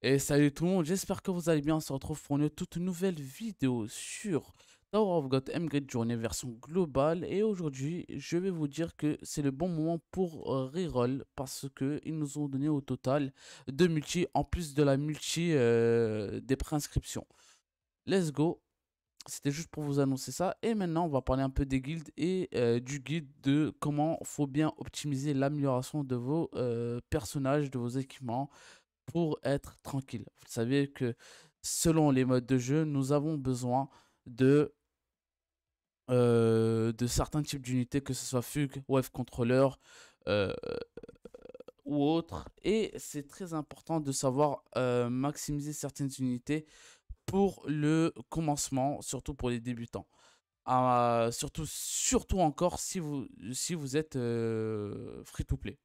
Et salut tout le monde, j'espère que vous allez bien. On se retrouve pour une toute nouvelle vidéo sur Tower of God Great Journey version globale. Et aujourd'hui, je vais vous dire que c'est le bon moment pour reroll parce qu'ils nous ont donné au total deux multi en plus de la multi euh, des préinscriptions. Let's go, c'était juste pour vous annoncer ça. Et maintenant, on va parler un peu des guildes et euh, du guide de comment faut bien optimiser l'amélioration de vos euh, personnages, de vos équipements, pour être tranquille. Vous savez que selon les modes de jeu, nous avons besoin de, euh, de certains types d'unités, que ce soit Fugue, Wave Controller euh, ou autre. Et c'est très important de savoir euh, maximiser certaines unités pour le commencement, surtout pour les débutants. Ah, surtout, surtout encore si vous, si vous êtes free to play.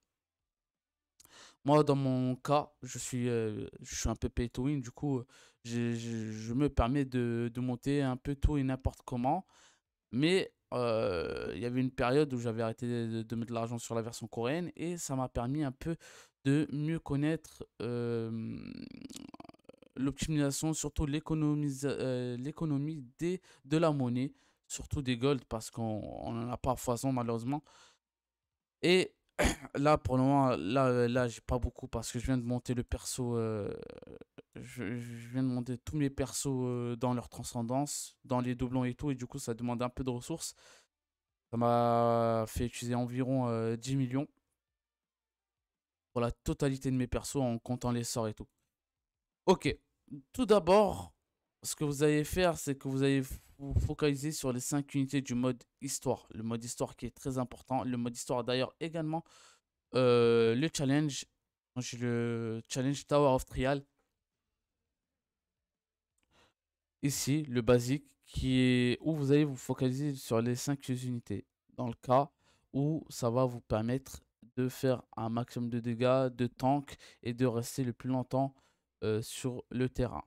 Moi, dans mon cas, je suis, euh, je suis un peu pay to win. Du coup, je, je, me permets de, de, monter un peu tout et n'importe comment. Mais euh, il y avait une période où j'avais arrêté de, mettre de l'argent sur la version coréenne et ça m'a permis un peu de mieux connaître euh, l'optimisation, surtout l'économie des de la monnaie, surtout des gold parce qu'on n'en a pas à malheureusement. Et là, pour le moment, là, là j'ai pas beaucoup parce que je viens de monter le perso. Euh, je, viens de monter tous mes persos euh, dans leur transcendance, dans les doublons et tout, et du coup, ça demande un peu de ressources. Ça m'a fait utiliser environ 10 euh, millions pour la totalité de mes persos en comptant les sorts et tout. Ok, tout d'abord, ce que vous allez faire, c'est que vous allez focaliser sur les cinq unités du mode histoire. Le mode histoire qui est très important. Le mode histoire d'ailleurs également. Euh, le challenge. J'ai le challenge Tower of Trial. Ici, le basique qui est où vous allez vous focaliser sur les cinq unités. Dans le cas où ça va vous permettre de faire un maximum de dégâts, de tank et de rester le plus longtemps euh, sur le terrain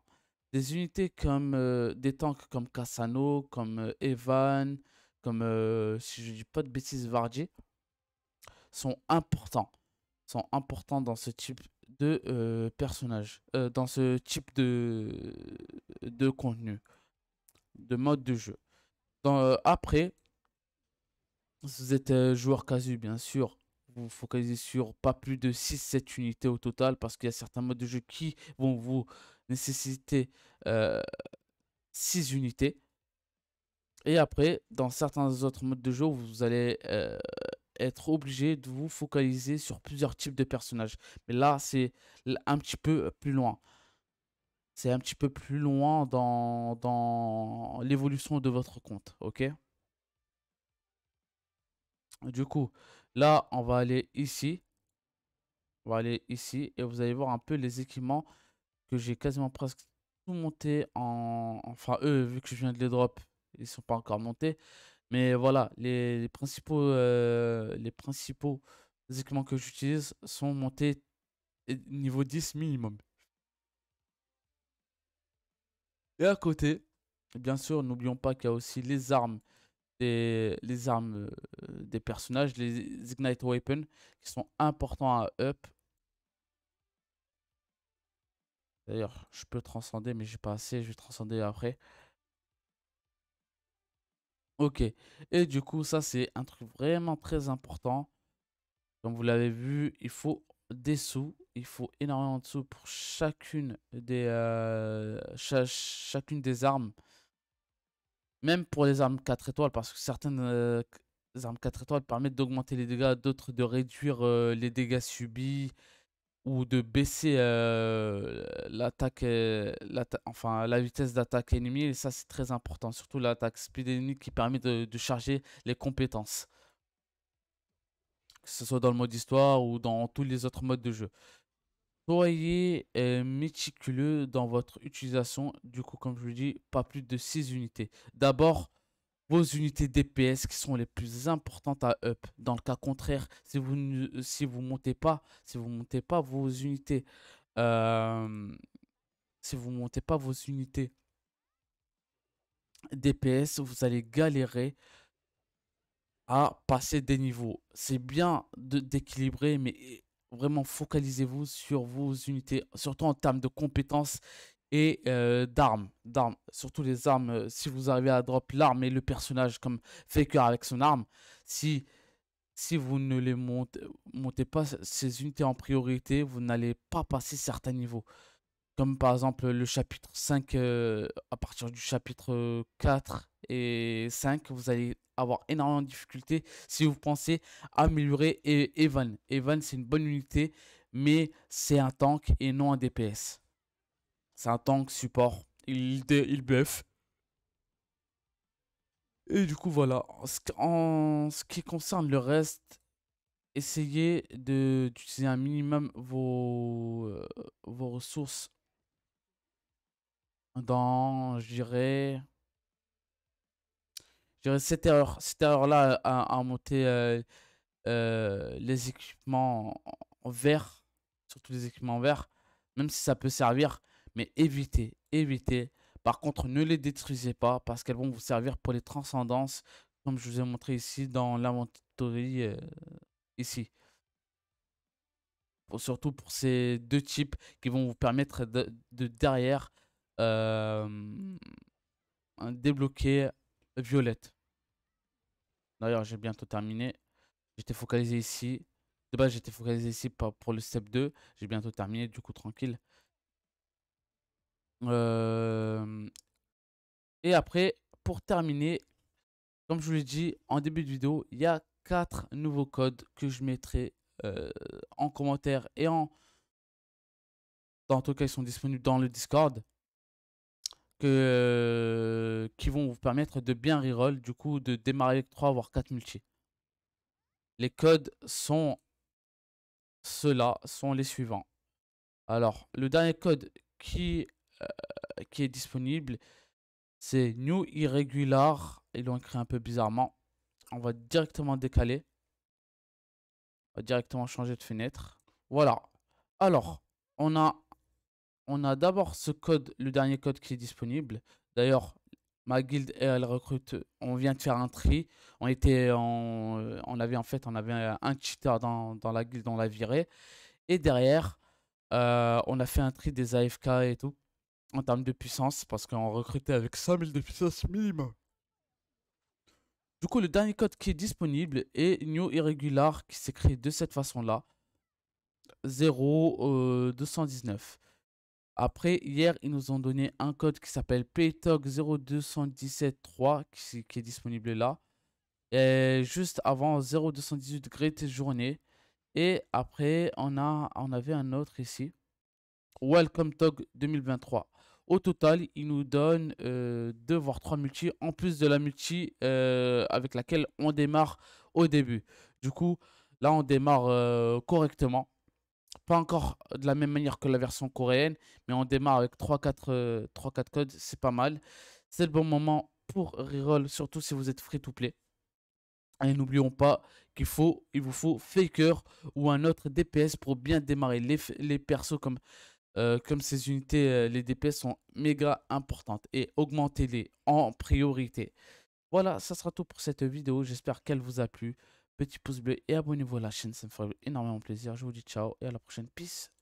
des unités comme euh, des tanks comme Cassano, comme euh, Evan, comme euh, si je dis pas de bêtises Vardier sont importants, sont importants dans ce type de personnage, dans ce type de de contenu, de mode de jeu. après, si vous êtes joueur casu bien sûr, vous focalisez sur pas plus de 6-7 unités au total parce qu'il y a certains modes de jeu qui vont vous nécessité 6 unités. Et après, dans certains autres modes de jeu, vous allez être obligé de vous focaliser sur plusieurs types de personnages. Mais là, c'est un petit peu plus loin. C'est un petit peu plus loin dans, dans l'évolution de votre compte, ok Du coup, là, on va aller ici. On va aller ici et vous allez voir un peu les équipements que j'ai quasiment presque tout monté en... Enfin, eux, vu que je viens de les drop, ils sont pas encore montés. Mais voilà, les, principaux, euh, les principaux équipements que j'utilise sont montés niveau 10 minimum. Et à côté, bien sûr, n'oublions pas qu'il y a aussi les armes des, les armes euh, des personnages, les Ignite Weapons, qui sont importants à up. D'ailleurs, je peux transcender, mais j'ai pas assez. Je vais transcender après. Ok. Et du coup, ça, c'est un truc vraiment très important. Comme vous l'avez vu, il faut des sous. Il faut énormément de sous pour chacune des, euh, chacune des armes. Même pour les armes 4 étoiles, parce que certaines euh, armes 4 étoiles permettent d'augmenter les dégâts, d'autres de réduire euh, les dégâts subis ou de baisser euh, l'attaque, euh, l'attaque, enfin la vitesse d'attaque ennemie. Et ça, c'est très important, surtout l'attaque speed ennemie qui permet de, charger les compétences, que ce soit dans le mode histoire ou dans tous les autres modes de jeu. Soyez euh, méticuleux dans votre utilisation. Du coup, comme je vous dis, pas plus de 6 unités. D'abord, vos unités DPS qui sont les plus importantes à up. Dans le cas contraire, si vous ne euh, si vous montez pas, si vous montez pas vos unités, euh, si vous montez pas vos unités DPS, vous allez galérer à passer des niveaux. C'est bien d'équilibrer, mais vraiment focalisez-vous sur vos unités, surtout en termes de compétences et euh, d'armes. D'armes. Surtout les armes. Euh, si vous arrivez à drop l'arme et le personnage comme Faker avec son arme, si, si vous ne les montez, montez pas ces unités en priorité, vous n'allez pas passer certains niveaux. Comme par exemple le chapitre 5, euh, à partir du chapitre 4 et 5, vous allez avoir énormément de difficultés si vous pensez améliorer e-, Evan. Evan, c'est une bonne unité, mais c'est un tank et non un DPS. C'est un tank support. Il, il buff. Et du coup, voilà. En ce qui concerne le reste, essayez d'utiliser un minimum vos, euh, vos ressources dans, je dirais, je dirais cette erreur, cette erreur là à, monter euh, euh, les équipements en, vert surtout les équipements verts, même si ça peut servir, mais évitez, évitez. Par contre, ne les détruisez pas parce qu'elles vont vous servir pour les transcendances, comme je vous ai montré ici dans l'inventory, euh, ici. surtout pour ces deux types qui vont vous permettre de, derrière euh, débloquer Violette. D'ailleurs, j'ai bientôt terminé. J'étais focalisé ici. De base, j'étais focalisé ici pour le step 2. J'ai bientôt terminé, du coup, tranquille. Euh, et après, pour terminer, comme je vous l'ai dit en début de vidéo, il y a quatre nouveaux codes que je mettrai euh, en commentaire et en... En tout cas, ils sont disponibles dans le Discord. Que, euh, qui vont vous permettre de bien reroll, du coup de démarrer avec 3 voire 4 multi. Les codes sont ceux-là, sont les suivants. Alors, le dernier code qui euh, qui est disponible. C'est New Irregular. Ils l'ont écrit un peu bizarrement. On va directement décaler. On va directement changer de fenêtre. Voilà. Alors, on a, on a d'abord ce code, le dernier code qui est disponible. D'ailleurs, ma guilde, elle recrute. On vient de faire un tri. On était, euh, on avait en fait, on avait un cheater dans, la guilde, on l'a viré. Et derrière, euh, on a fait un tri des AFK et tout en termes de puissance, parce qu'on recrutait avec 5000 de puissance minimum. Du coup, le dernier code qui est disponible est New Irregular qui s'écrit de cette façon-là. 0219. Euh, après, hier, ils nous ont donné un code qui s'appelle PTOG 02173 qui, qui, est disponible là. juste avant 0218 Great Journée. Et après, on, a, on avait un autre ici. Welcome Tog 2023. Au total, il nous donne 2 euh, voire 3 multi en plus de la multi euh, avec laquelle on démarre au début. Du coup, là on démarre euh, correctement. Pas encore de la même manière que la version coréenne, mais on démarre avec 3-4 codes, c'est pas mal. C'est le bon moment pour reroll, surtout si vous êtes free to play. Et n'oublions pas qu'il faut, il vous faut Faker ou un autre DPS pour bien démarrer les, les persos comme euh, comme ces unités, euh, les DPS sont méga importantes et augmentez-les en priorité. Voilà, ça sera tout pour cette vidéo. J'espère qu'elle vous a plu. Petit pouce bleu et abonnez-vous à la chaîne, ça me ferait énormément plaisir. Je vous dis ciao et à la prochaine. Peace.